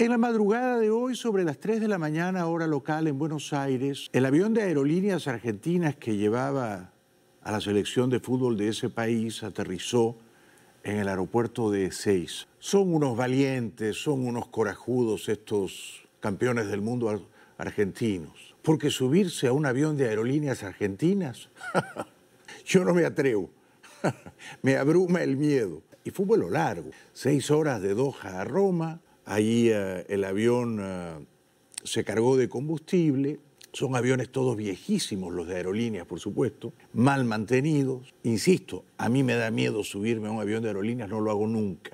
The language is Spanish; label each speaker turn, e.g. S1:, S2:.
S1: En la madrugada de hoy, sobre las 3 de la mañana, hora local en Buenos Aires, el avión de aerolíneas argentinas que llevaba a la selección de fútbol de ese país aterrizó en el aeropuerto de Seis. Son unos valientes, son unos corajudos estos campeones del mundo argentinos. Porque subirse a un avión de aerolíneas argentinas, yo no me atrevo. me abruma el miedo. Y fue lo vuelo largo, seis horas de Doha a Roma, Ahí eh, el avión eh, se cargó de combustible. Son aviones todos viejísimos, los de aerolíneas, por supuesto, mal mantenidos. Insisto, a mí me da miedo subirme a un avión de aerolíneas, no lo hago nunca.